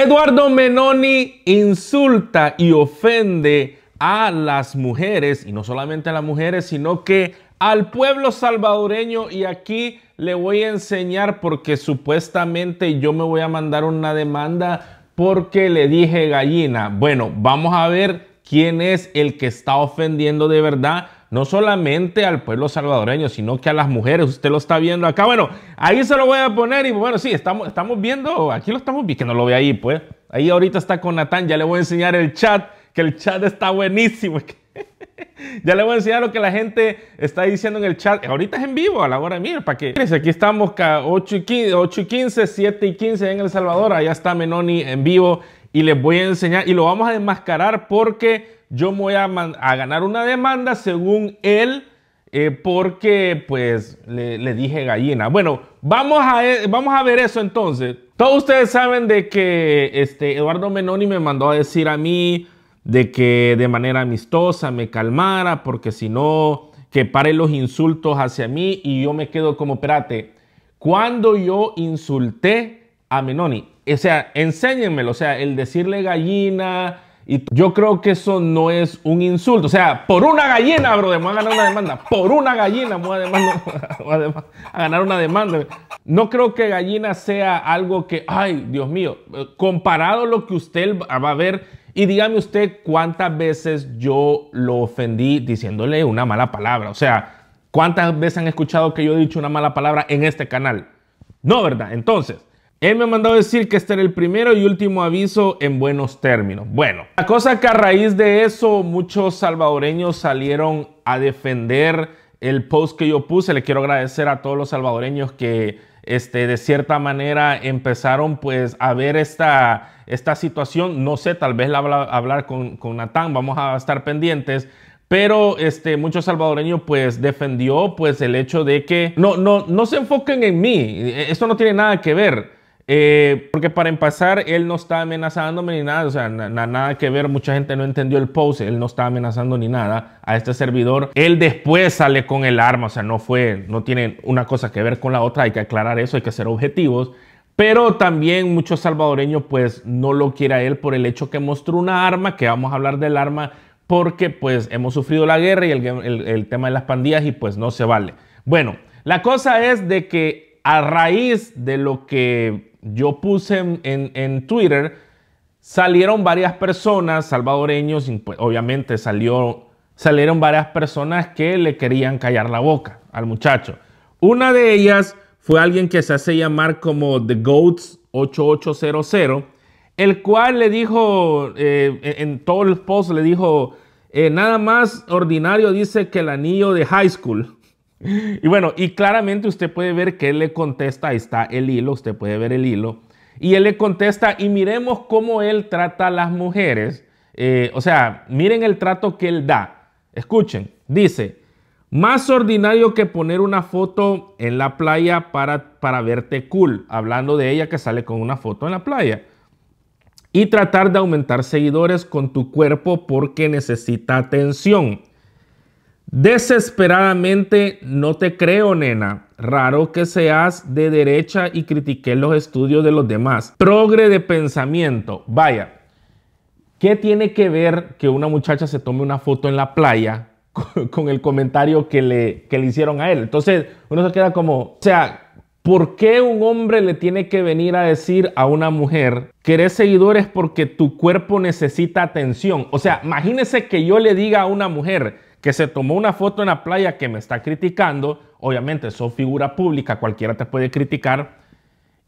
Eduardo Menoni insulta y ofende a las mujeres, y no solamente a las mujeres, sino que al pueblo salvadoreño. Y aquí le voy a enseñar porque supuestamente yo me voy a mandar una demanda porque le dije gallina. Bueno, vamos a ver quién es el que está ofendiendo de verdad no solamente al pueblo salvadoreño, sino que a las mujeres. Usted lo está viendo acá. Bueno, ahí se lo voy a poner y bueno, sí, estamos, estamos viendo, aquí lo estamos viendo, que no lo ve ahí, pues. Ahí ahorita está con Natán, ya le voy a enseñar el chat, que el chat está buenísimo. ya le voy a enseñar lo que la gente está diciendo en el chat. Ahorita es en vivo, a la hora mía, para que... Aquí estamos y, 8 y 15, 7 y 15 en El Salvador. Allá está Menoni en vivo y les voy a enseñar y lo vamos a desmascarar porque yo voy a, ganar una demanda según él eh, porque pues le, dije gallina. Bueno, vamos a, eh, vamos a ver eso entonces. Todos ustedes saben de que este, Eduardo Menoni me mandó a decir a mí de que de manera amistosa me calmara porque si no, que pare los insultos hacia mí y yo me quedo como, espérate, cuando yo insulté a Menoni, o sea, enséñenmelo, o sea, el decirle gallina, y yo creo que eso no es un insulto. O sea, por una gallina, bro, me voy a ganar una demanda. Por una gallina me a, ganar una demanda. No creo que gallina sea algo que, ay, Dios mío, comparado a lo que usted va a ver y dígame usted cuántas veces yo lo ofendí diciéndole una mala palabra. O sea, ¿cuántas veces han escuchado que yo he dicho una mala palabra en este canal? No, ¿verdad? Entonces, él me ha mandado decir que este era el primero y último aviso en buenos términos. Bueno, la cosa que a raíz de eso muchos salvadoreños salieron a defender el post que yo puse. Le quiero agradecer a todos los salvadoreños que este, de cierta manera empezaron pues a ver esta, esta situación. No sé, tal vez la hablar con, Natán, vamos a estar pendientes. Pero este, muchos salvadoreños pues defendió pues el hecho de que no, no, no se enfoquen en mí. Esto no tiene nada que ver. Eh, porque para empezar, él no está amenazándome ni nada, o sea, nada que ver, mucha gente no entendió el pose, él no está amenazando ni nada a este servidor. Él después sale con el arma, o sea, no fue, no tiene una cosa que ver con la otra, hay que aclarar eso, hay que ser objetivos. Pero también muchos salvadoreños pues no lo quiere a él por el hecho que mostró una arma, que vamos a hablar del arma, porque pues hemos sufrido la guerra y el tema de las pandillas y pues no se vale. Bueno, la cosa es de que a raíz de lo que yo puse en, Twitter, salieron varias personas salvadoreños, obviamente salió, salieron varias personas que le querían callar la boca al muchacho. Una de ellas fue alguien que se hace llamar como The Goats 8800, el cual le dijo, eh, en todo el post le dijo, eh, nada más ordinario dice que el anillo de high school. Y bueno, y claramente usted puede ver que él le contesta, ahí está el hilo, usted puede ver el hilo, y él le contesta, y miremos cómo él trata a las mujeres, eh, o sea, miren el trato que él da. Escuchen, dice, más ordinario que poner una foto en la playa para, para verte cool, hablando de ella que sale con una foto en la playa, y tratar de aumentar seguidores con tu cuerpo porque necesita atención. Desesperadamente no te creo, nena. Raro que seas de derecha y critique los estudios de los demás. Progre de pensamiento. Vaya, ¿qué tiene que ver que una muchacha se tome una foto en la playa con, el comentario que le, que le hicieron a él? Entonces uno se queda como, o sea, ¿Por qué un hombre le tiene que venir a decir a una mujer, que querés seguidores porque tu cuerpo necesita atención? O sea, imagínese que yo le diga a una mujer, que se tomó una foto en la playa que me está criticando, obviamente sos figura pública, cualquiera te puede criticar,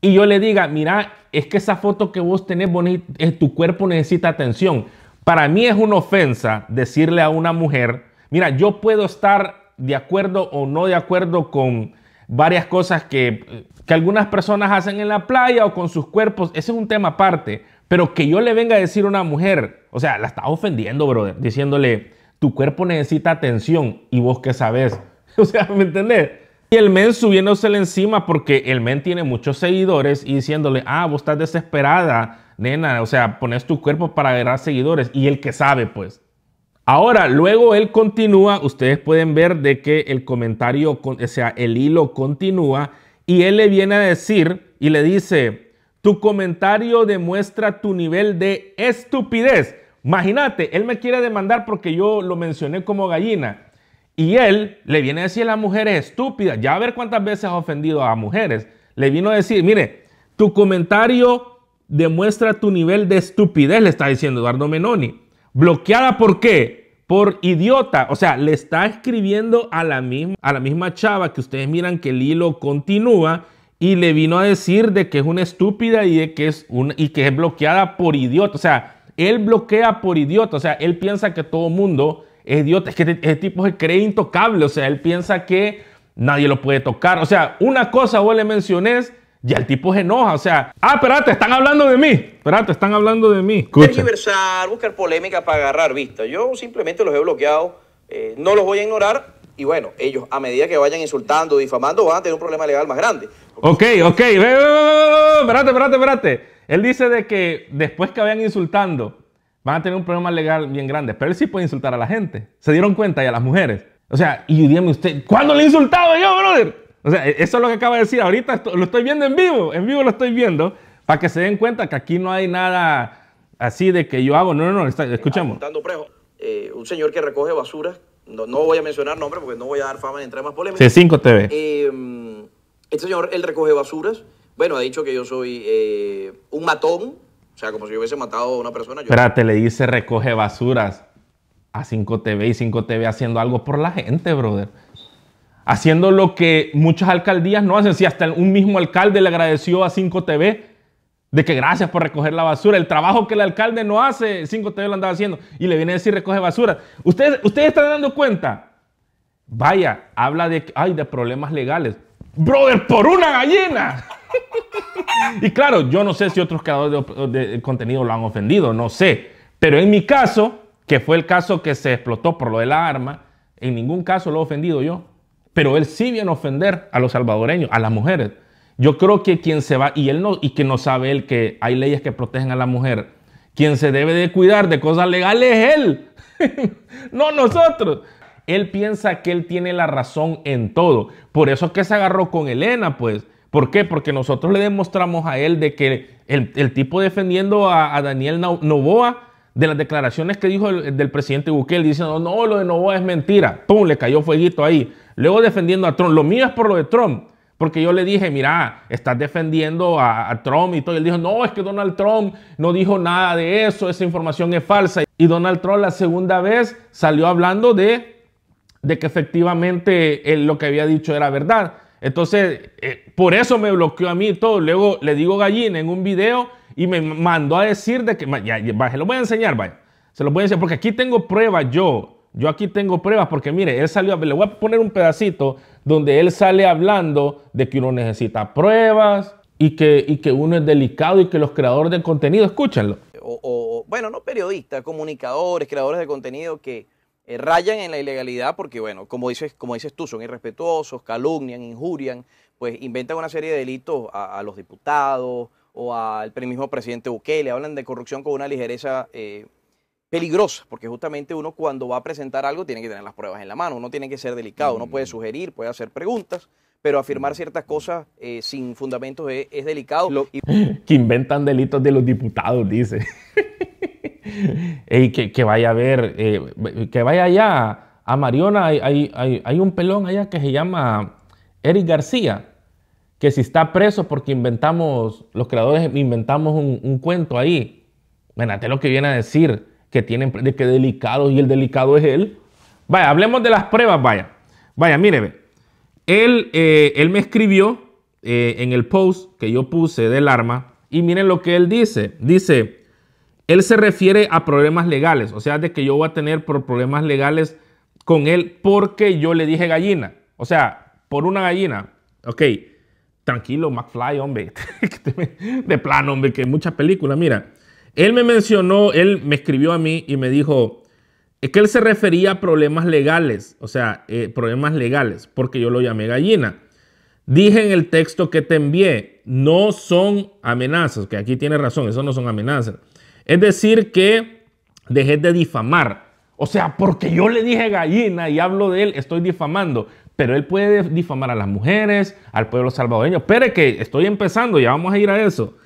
y yo le diga, mira, es que esa foto que vos tenés bonita, eh, tu cuerpo necesita atención. Para mí es una ofensa decirle a una mujer, mira, yo puedo estar de acuerdo o no de acuerdo con varias cosas que, que algunas personas hacen en la playa o con sus cuerpos, ese es un tema aparte, pero que yo le venga a decir a una mujer, o sea, la está ofendiendo, brother, diciéndole, tu cuerpo necesita atención y vos qué sabes. O sea, ¿me entendés? Y el men subiéndosele encima porque el men tiene muchos seguidores y diciéndole, ah, vos estás desesperada, nena, o sea, pones tu cuerpo para agarrar seguidores y el que sabe, pues. Ahora, luego él continúa, ustedes pueden ver de que el comentario, o sea, el hilo continúa y él le viene a decir y le dice, tu comentario demuestra tu nivel de estupidez. Imagínate, él me quiere demandar porque yo lo mencioné como gallina. Y él le viene a decir a las mujeres estúpidas, ya a ver cuántas veces ha ofendido a mujeres. Le vino a decir, mire, tu comentario demuestra tu nivel de estupidez, le está diciendo Eduardo Menoni. Bloqueada por qué? Por idiota. O sea, le está escribiendo a la misma, a la misma chava que ustedes miran que el hilo continúa y le vino a decir de que es una estúpida y de que es, un, y que es bloqueada por idiota. O sea, él bloquea por idiota, o sea, él piensa que todo mundo es idiota, es que este, tipo se cree intocable, o sea, él piensa que nadie lo puede tocar, o sea, una cosa vos le menciones y el tipo se enoja, o sea, ah, espérate, están hablando de mí, espérate, están hablando de mí. universal buscar polémica para agarrar vista, yo simplemente los he bloqueado, eh, no los voy a ignorar, y bueno, ellos a medida que vayan insultando, difamando, van a tener un problema legal más grande. Ok, ok, espérate, espérate, espérate. Él dice de que después que vayan insultando, van a tener un problema legal bien grande. Pero él sí puede insultar a la gente. Se dieron cuenta y a las mujeres. O sea, y dígame usted, ¿cuándo le he insultado yo, brother? O sea, e-, eso es lo que acaba de decir. Ahorita lo estoy viendo en vivo. En vivo lo estoy viendo. Para que se den cuenta que aquí no hay nada así de que yo hago. No, no, no. Está, escuchemos. Ah, Preso, eh, un señor que recoge basura. No, voy a mencionar nombre porque no voy a dar fama ni entrar más polémica. C5 TV. Eh, señor, él recoge basuras. Bueno, ha dicho que yo soy eh, un matón, o sea, como si yo hubiese matado a una persona. Yo... Espérate, le dice recoge basuras a 5TV y 5TV haciendo algo por la gente, brother. Haciendo lo que muchas alcaldías no hacen. Si hasta un mismo alcalde le agradeció a 5TV de que gracias por recoger la basura. El trabajo que el alcalde no hace, 5TV lo andaba haciendo. Y le viene a decir recoge basura. Ustedes, están dando cuenta. Vaya, habla de, ay, de problemas legales. Brother, por una gallina y claro, yo no sé si otros creadores de, contenido lo han ofendido, no sé. Pero en mi caso, que fue el caso que se explotó por lo de la arma, en ningún caso lo he ofendido yo. Pero él sí viene a ofender a los salvadoreños, a las mujeres. Yo creo que quien se va, y él no, y que no sabe él que hay leyes que protegen a la mujer, quien se debe de cuidar de cosas legales es él, no nosotros. Él piensa que él tiene la razón en todo. Por eso es que se agarró con Elena, pues. ¿Por qué? Porque nosotros le demostramos a él de que el, tipo defendiendo a, Daniel Novoa de las declaraciones que dijo el, del presidente Bukele, diciendo, no, lo de Novoa es mentira. ¡Pum! Le cayó fueguito ahí. Luego defendiendo a Trump. Lo mío es por lo de Trump. Porque yo le dije, mira, estás defendiendo a, Trump y todo. Y él dijo, no, es que Donald Trump no dijo nada de eso, esa información es falsa. Y Donald Trump la segunda vez salió hablando de, de que efectivamente lo que había dicho era verdad. Entonces, eh, por eso me bloqueó a mí todo. Luego le digo gallina en un video y me mandó a decir de que, ya, se lo voy a enseñar, vaya. Se lo voy a enseñar porque aquí tengo pruebas yo. Yo aquí tengo pruebas porque mire, él salió, le voy a poner un pedacito donde él sale hablando de que uno necesita pruebas y que, que uno es delicado y que los creadores de contenido, escúchenlo. o, bueno, no periodistas, comunicadores, creadores de contenido que eh, rayan en la ilegalidad porque, bueno, como dices, como dices tú, son irrespetuosos, calumnian, injurian, pues inventan una serie de delitos a, los diputados o al mismo presidente Bukele, hablan de corrupción con una ligereza eh, peligrosa, porque justamente uno cuando va a presentar algo tiene que tener las pruebas en la mano, uno tiene que ser delicado, uno puede mm. sugerir, puede hacer preguntas, pero afirmar mm. ciertas cosas eh, sin fundamentos es, delicado. Que inventan delitos de los diputados, dice. Y que, vaya a ver, eh, que vaya allá a Mariona, hay, un pelón allá que se llama Eric García, que si está preso porque inventamos, los creadores inventamos un, cuento ahí, venate lo que viene a decir, que tienen, de que delicado y el delicado es él. Vaya, hablemos de las pruebas, vaya. Vaya, mire Él, eh, él me escribió eh, en el post que yo puse del arma y miren lo que él dice. Dice, él se refiere a problemas legales, o sea, de que yo voy a tener problemas legales con él porque yo le dije gallina. O sea, por una gallina. Ok, tranquilo, McFly, hombre. de plano, hombre, que muchas películas. Mira, él me mencionó, él me escribió a mí y me dijo que él se refería a problemas legales, o sea, eh, problemas legales, porque yo lo llamé gallina. Dije en el texto que te envié, no son amenazas, que aquí tiene razón, eso no son amenazas. Es decir, que dejé de difamar. O sea, porque yo le dije gallina y hablo de él, estoy difamando. Pero él puede difamar a las mujeres, al pueblo salvadoreño. Espere que estoy empezando, ya vamos a ir a eso.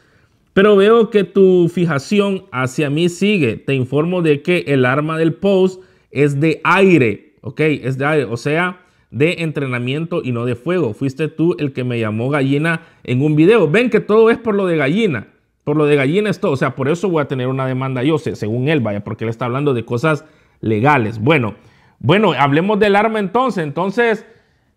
Pero veo que tu fijación hacia mí sigue. Te informo de que el arma del post es de aire, ¿ok? Es de aire, o sea, de entrenamiento y no de fuego. Fuiste tú el que me llamó gallina en un video. Ven que todo es por lo de gallina. Por lo de gallinas todo. O sea, por eso voy a tener una demanda yo, sé, según él, vaya, porque él está hablando de cosas legales. Bueno, bueno, hablemos del arma entonces. Entonces,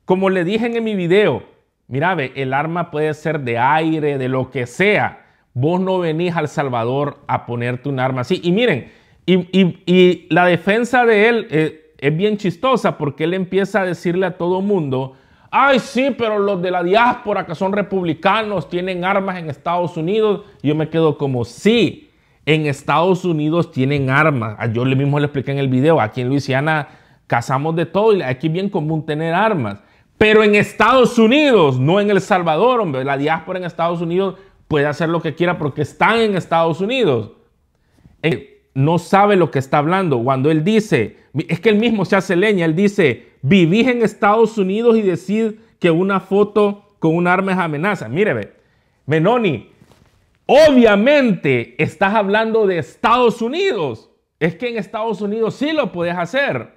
como le dije en mi video, mira, ve, el arma puede ser de aire, de lo que sea. Vos no venís al Salvador a ponerte un arma así. Y miren, y, la defensa de él eh, es bien chistosa porque él empieza a decirle a todo mundo Ay, sí, pero los de la diáspora que son republicanos tienen armas en Estados Unidos. Yo me quedo como, sí, en Estados Unidos tienen armas. Ah, yo mismo le expliqué en el video, aquí en Luisiana cazamos de todo y aquí es bien común tener armas. Pero en Estados Unidos, no en El Salvador, hombre. La diáspora en Estados Unidos puede hacer lo que quiera porque están en Estados Unidos. Eh, no sabe lo que está hablando. Cuando él dice, es que él mismo se hace leña, él dice, vivís en Estados Unidos y decir que una foto con un arma es amenaza. Mire, Menoni, obviamente estás hablando de Estados Unidos. Es que en Estados Unidos sí lo puedes hacer,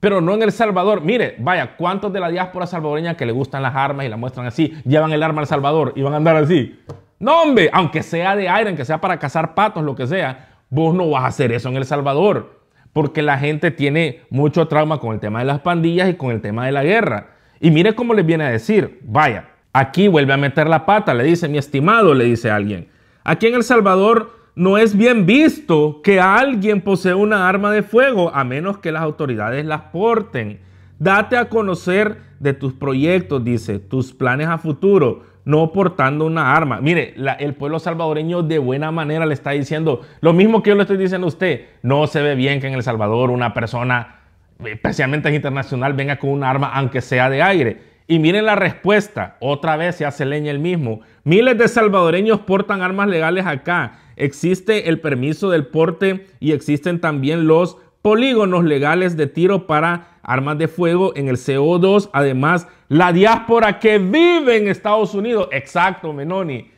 pero no en El Salvador. Mire, vaya, ¿cuántos de la diáspora salvadoreña que le gustan las armas y la muestran así, llevan el arma al Salvador y van a andar así? No, hombre, aunque sea de aire, aunque sea para cazar patos, lo que sea, vos no vas a hacer eso en El Salvador porque la gente tiene mucho trauma con el tema de las pandillas y con el tema de la guerra. Y mire cómo les viene a decir, vaya, aquí vuelve a meter la pata, le dice mi estimado, le dice alguien. Aquí en El Salvador no es bien visto que alguien posee una arma de fuego a menos que las autoridades las porten. Date a conocer de tus proyectos, dice, tus planes a futuro no portando una arma. Mire, el pueblo salvadoreño de buena manera le está diciendo lo mismo que yo le estoy diciendo a usted. No se ve bien que en El Salvador una persona, eh, especialmente internacional, venga con un arma, aunque sea de aire. Y miren la respuesta, otra vez se hace leña el mismo. Miles de salvadoreños portan armas legales acá. Existe el permiso del porte y existen también los polígonos legales de tiro para armas de fuego en el CO2. Además, la diáspora que vive en Estados Unidos. Exacto, Menoni.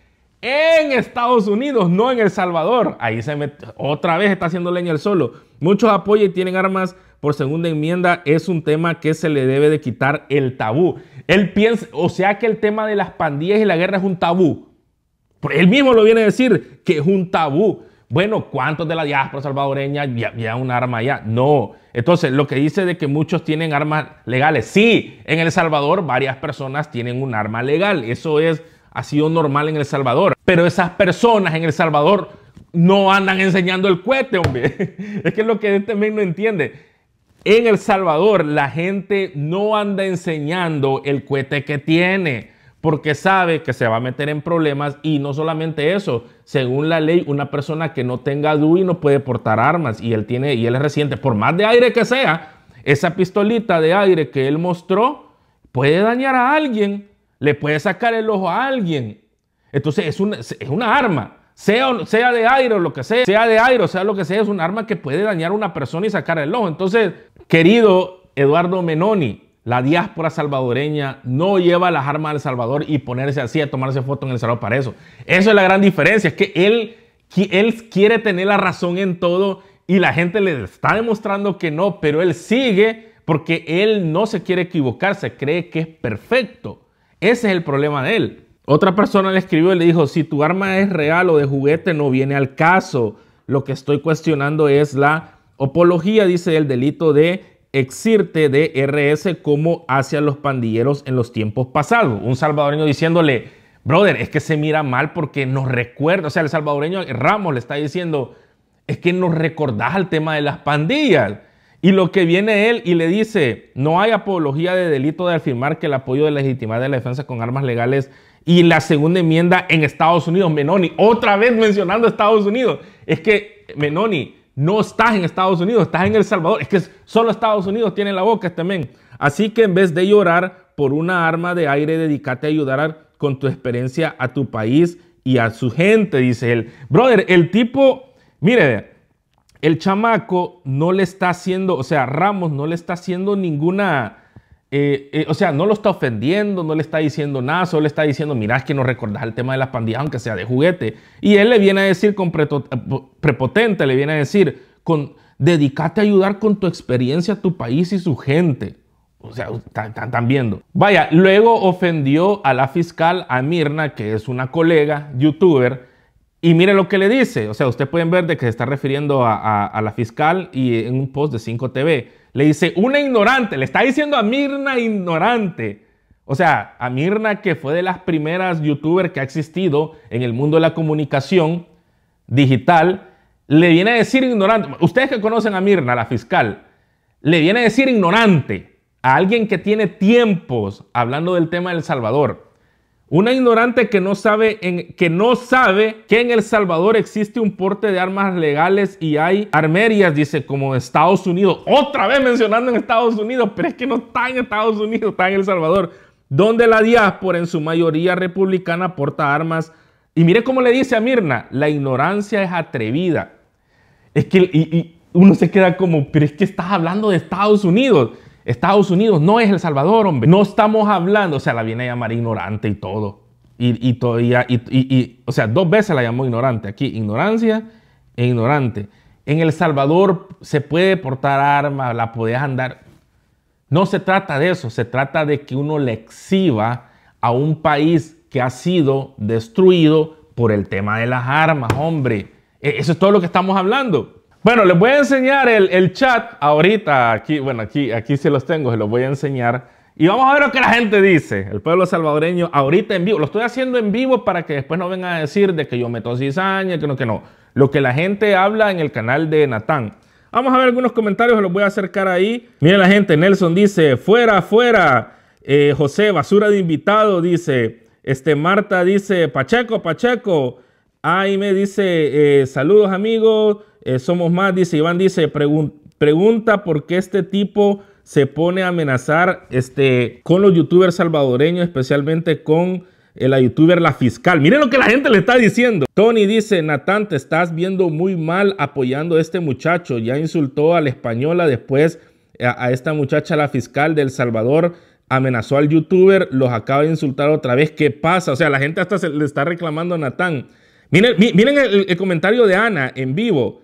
En Estados Unidos, no en El Salvador. Ahí se mete otra vez está haciendo leña el solo. Muchos apoyan y tienen armas por segunda enmienda. Es un tema que se le debe de quitar el tabú. Él piensa, o sea que el tema de las pandillas y la guerra es un tabú. Él mismo lo viene a decir, que es un tabú. Bueno, ¿cuántos de la diáspora salvadoreña ya un arma allá? No, entonces, lo que dice de que muchos tienen armas legales. Sí, en El Salvador varias personas tienen un arma legal. Eso es, ha sido normal en El Salvador. Pero esas personas en El Salvador no andan enseñando el cohete, hombre. Es que es lo que también este no entiende. En El Salvador la gente no anda enseñando el cohete que tiene porque sabe que se va a meter en problemas y no solamente eso, según la ley, una persona que no tenga DUI no puede portar armas y él tiene y él es reciente, por más de aire que sea, esa pistolita de aire que él mostró puede dañar a alguien, le puede sacar el ojo a alguien. Entonces es una, arma, sea, sea de aire o lo que sea, sea de aire o sea lo que sea, es un arma que puede dañar a una persona y sacar el ojo. Entonces, querido Eduardo Menoni, la diáspora salvadoreña no lleva las armas al Salvador y ponerse así a tomarse foto en El Salvador para eso. Eso es la gran diferencia, es que él, él quiere tener la razón en todo y la gente le está demostrando que no, pero él sigue porque él no se quiere equivocar, se cree que es perfecto. Ese es el problema de él. Otra persona le escribió y le dijo, si tu arma es real o de juguete no viene al caso. Lo que estoy cuestionando es la apología, dice, el delito de exirte de RS como hacia los pandilleros en los tiempos pasados. Un salvadoreño diciéndole, brother, es que se mira mal porque nos recuerda, o sea, el salvadoreño Ramos le está diciendo, es que nos recordás el tema de las pandillas. Y lo que viene él y le dice, no hay apología de delito de afirmar que el apoyo de legitimidad de la defensa con armas legales y la segunda enmienda en Estados Unidos, Menoni, otra vez mencionando Estados Unidos, es que Menoni, no estás en Estados Unidos, estás en El Salvador. Es que solo Estados Unidos tiene la boca también. Este Así que en vez de llorar por una arma de aire, dedícate a ayudar con tu experiencia a tu país y a su gente, dice él. Brother, el tipo, mire, el chamaco no le está haciendo, o sea, Ramos no le está haciendo ninguna eh, eh, o sea, no lo está ofendiendo, no le está diciendo nada, solo le está diciendo, mira, que no recordás el tema de las pandillas, aunque sea de juguete. Y él le viene a decir con eh, prepotente, le viene a decir, con, dedícate a ayudar con tu experiencia a tu país y su gente. O sea, están viendo. Vaya, luego ofendió a la fiscal, a Mirna, que es una colega, youtuber, y mire lo que le dice. O sea, ustedes pueden ver de que se está refiriendo a, a la fiscal y en un post de 5TV. Le dice, una ignorante, le está diciendo a Mirna ignorante. O sea, a Mirna que fue de las primeras youtubers que ha existido en el mundo de la comunicación digital, le viene a decir ignorante. Ustedes que conocen a Mirna, la fiscal, le viene a decir ignorante a alguien que tiene tiempos hablando del tema del Salvador. Una ignorante que no, sabe que no sabe que en El Salvador existe un porte de armas legales y hay armerias, dice, como Estados Unidos. Otra vez mencionando en Estados Unidos, pero es que no está en Estados Unidos, está en El Salvador, donde la diáspora en su mayoría republicana porta armas. Y mire cómo le dice a Mirna, la ignorancia es atrevida. Es que uno se queda como, pero es que estás hablando de Estados Unidos. Estados Unidos no es El Salvador, hombre. No estamos hablando, o sea, la viene a llamar ignorante y todo. Y, todavía, y, o sea, dos veces la llamó ignorante. Aquí, ignorancia e ignorante. En El Salvador se puede portar armas, la podés andar. No se trata de eso, se trata de que uno le exhiba a un país que ha sido destruido por el tema de las armas, hombre. E, eso es todo lo que estamos hablando. Bueno, les voy a enseñar el, chat ahorita. Aquí, bueno, aquí, aquí los tengo, se los voy a enseñar. Y vamos a ver lo que la gente dice. El pueblo salvadoreño ahorita en vivo. Lo estoy haciendo en vivo para que después no vengan a decir de que yo meto cizaña, que no, que no. Lo que la gente habla en el canal de Natán. Vamos a ver algunos comentarios, los voy a acercar ahí. Miren la gente, Nelson dice, fuera, fuera. Eh, José, basura de invitado, dice. Este, Marta dice, Pacheco, Pacheco. Ahí me dice, eh, saludos amigos, eh, somos más, dice Iván, dice, pregunta por qué este tipo se pone a amenazar este, con los youtubers salvadoreños, especialmente con eh, la youtuber La Fiscal. Miren lo que la gente le está diciendo. Tony dice, Natán, te estás viendo muy mal apoyando a este muchacho. Ya insultó a la española, después a, esta muchacha, la fiscal del Salvador, amenazó al youtuber, los acaba de insultar otra vez. ¿Qué pasa? O sea, la gente hasta le está reclamando a Natán. Miren, el, comentario de Ana en vivo.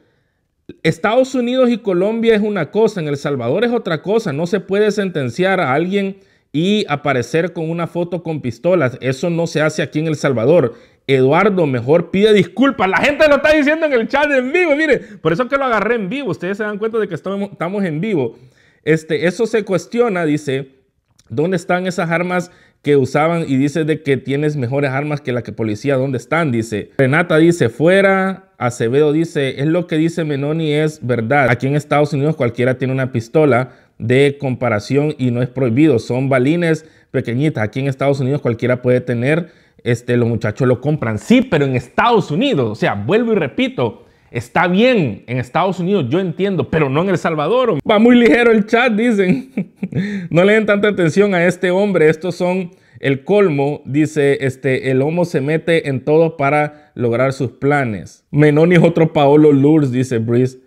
Estados Unidos y Colombia es una cosa, en El Salvador es otra cosa. No se puede sentenciar a alguien y aparecer con una foto con pistolas. Eso no se hace aquí en El Salvador. Eduardo, mejor pide disculpas. La gente lo está diciendo en el chat en vivo. miren. por eso que lo agarré en vivo. Ustedes se dan cuenta de que estamos en vivo. Este, eso se cuestiona, dice. ¿Dónde están esas armas que usaban y dice de que tienes mejores armas que la que policía, ¿dónde están? Dice, Renata dice, fuera, Acevedo dice, es lo que dice Menoni, es verdad. Aquí en Estados Unidos cualquiera tiene una pistola de comparación y no es prohibido, son balines pequeñitas. Aquí en Estados Unidos cualquiera puede tener, este, los muchachos lo compran. Sí, pero en Estados Unidos, o sea, vuelvo y repito, Está bien en Estados Unidos, yo entiendo, pero no en El Salvador. Va muy ligero el chat, dicen. no le den tanta atención a este hombre. Estos son el colmo, dice, este, el homo se mete en todo para lograr sus planes. Menoni es otro Paolo Lourdes, dice Brice.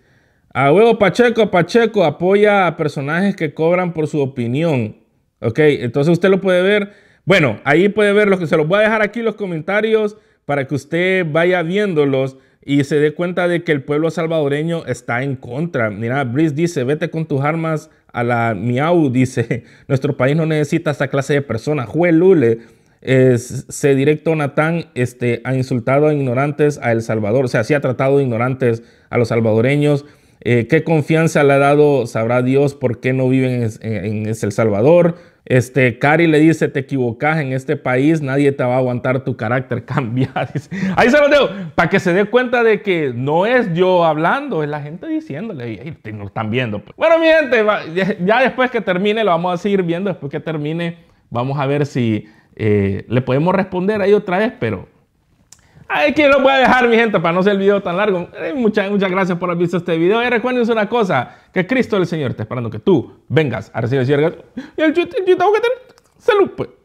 A huevo Pacheco, Pacheco apoya a personajes que cobran por su opinión. Ok, entonces usted lo puede ver. Bueno, ahí puede ver lo que se los voy a dejar aquí los comentarios para que usted vaya viéndolos y se dé cuenta de que el pueblo salvadoreño está en contra. Mira, Brice dice, vete con tus armas a la miau, dice, nuestro país no necesita esta clase de personas. Jue Lule, es, se directo Natán este, ha insultado a ignorantes a El Salvador, o sea, sí ha tratado de ignorantes a los salvadoreños. Eh, ¿Qué confianza le ha dado, sabrá Dios, por qué no viven en, El Salvador? Este, Cari le dice, te equivocas en este país, nadie te va a aguantar tu carácter, cambia. Ahí se lo digo, para que se dé cuenta de que no es yo hablando, es la gente diciéndole, y, nos están viendo. Bueno, mi gente, ya después que termine, lo vamos a seguir viendo, después que termine, vamos a ver si eh, le podemos responder ahí otra vez, pero Aquí lo voy a dejar, mi gente, para no ser el video tan largo. muchas, muchas gracias por haber visto este video. Y recuerden una cosa, que Cristo el Señor está esperando que tú vengas a recibir el Y el chito yo tengo que tener salud, pues.